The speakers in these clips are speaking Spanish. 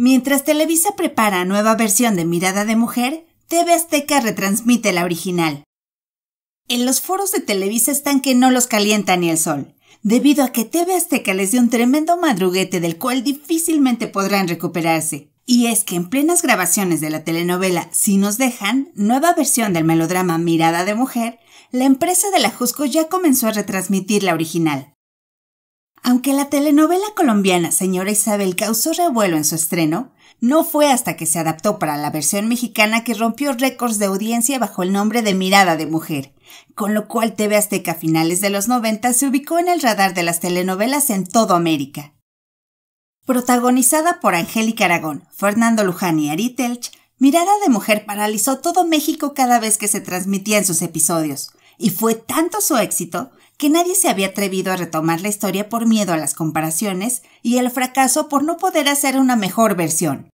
Mientras Televisa prepara nueva versión de Mirada de Mujer, TV Azteca retransmite la original. En los foros de Televisa están que no los calienta ni el sol, debido a que TV Azteca les dio un tremendo madruguete del cual difícilmente podrán recuperarse. Y es que en plenas grabaciones de la telenovela Si nos dejan, nueva versión del melodrama Mirada de Mujer, la empresa de la Jusco ya comenzó a retransmitir la original. Aunque la telenovela colombiana Señora Isabel causó revuelo en su estreno, no fue hasta que se adaptó para la versión mexicana que rompió récords de audiencia bajo el nombre de Mirada de Mujer, con lo cual TV Azteca a finales de los 90 se ubicó en el radar de las telenovelas en todo América. Protagonizada por Angélica Aragón, Fernando Luján y Ari Telch, Mirada de Mujer paralizó todo México cada vez que se transmitían sus episodios, y fue tanto su éxito que nadie se había atrevido a retomar la historia por miedo a las comparaciones y el fracaso por no poder hacer una mejor versión.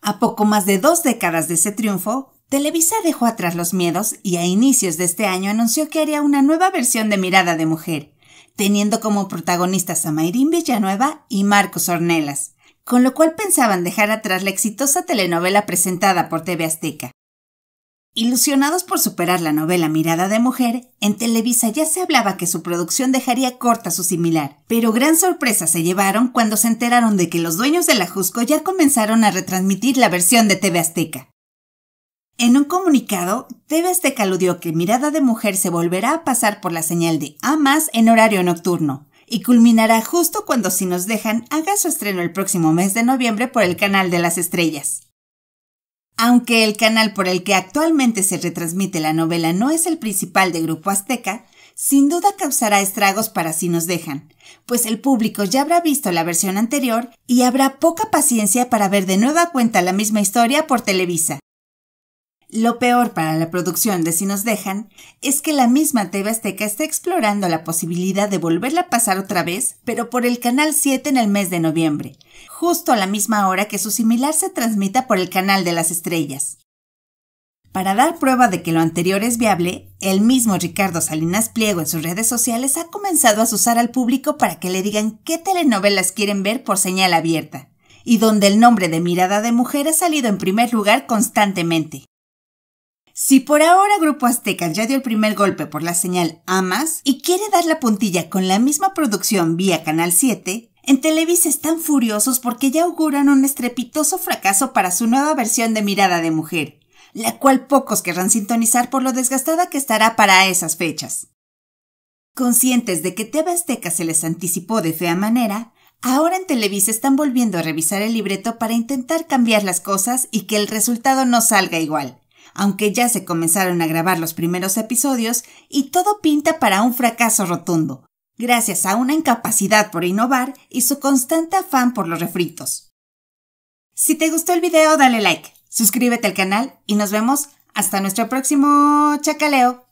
A poco más de dos décadas de ese triunfo, Televisa dejó atrás los miedos y a inicios de este año anunció que haría una nueva versión de Mirada de Mujer, teniendo como protagonistas a Mayrín Villanueva y Marcos Ornelas, con lo cual pensaban dejar atrás la exitosa telenovela presentada por TV Azteca. Ilusionados por superar la novela Mirada de Mujer, en Televisa ya se hablaba que su producción dejaría corta su similar, pero gran sorpresa se llevaron cuando se enteraron de que los dueños de la Jusco ya comenzaron a retransmitir la versión de TV Azteca. En un comunicado, TV Azteca aludió que Mirada de Mujer se volverá a pasar por la señal de A en horario nocturno, y culminará justo cuando Si nos dejan haga su estreno el próximo mes de noviembre por el Canal de las Estrellas. Aunque el canal por el que actualmente se retransmite la novela no es el principal de Grupo Azteca, sin duda causará estragos para si nos dejan, pues el público ya habrá visto la versión anterior y habrá poca paciencia para ver de nueva cuenta la misma historia por Televisa. Lo peor para la producción de Si nos dejan es que la misma TV Azteca está explorando la posibilidad de volverla a pasar otra vez, pero por el Canal 7 en el mes de noviembre, justo a la misma hora que su similar se transmita por el Canal de las Estrellas. Para dar prueba de que lo anterior es viable, el mismo Ricardo Salinas Pliego en sus redes sociales ha comenzado a usar al público para que le digan qué telenovelas quieren ver por señal abierta, y donde el nombre de Mirada de Mujer ha salido en primer lugar constantemente. Si por ahora Grupo Azteca ya dio el primer golpe por la señal Amas y quiere dar la puntilla con la misma producción vía Canal 7, en Televisa están furiosos porque ya auguran un estrepitoso fracaso para su nueva versión de Mirada de Mujer, la cual pocos querrán sintonizar por lo desgastada que estará para esas fechas. Conscientes de que TV Azteca se les anticipó de fea manera, ahora en Televisa están volviendo a revisar el libreto para intentar cambiar las cosas y que el resultado no salga igual aunque ya se comenzaron a grabar los primeros episodios y todo pinta para un fracaso rotundo, gracias a una incapacidad por innovar y su constante afán por los refritos. Si te gustó el video, dale like, suscríbete al canal y nos vemos hasta nuestro próximo chacaleo.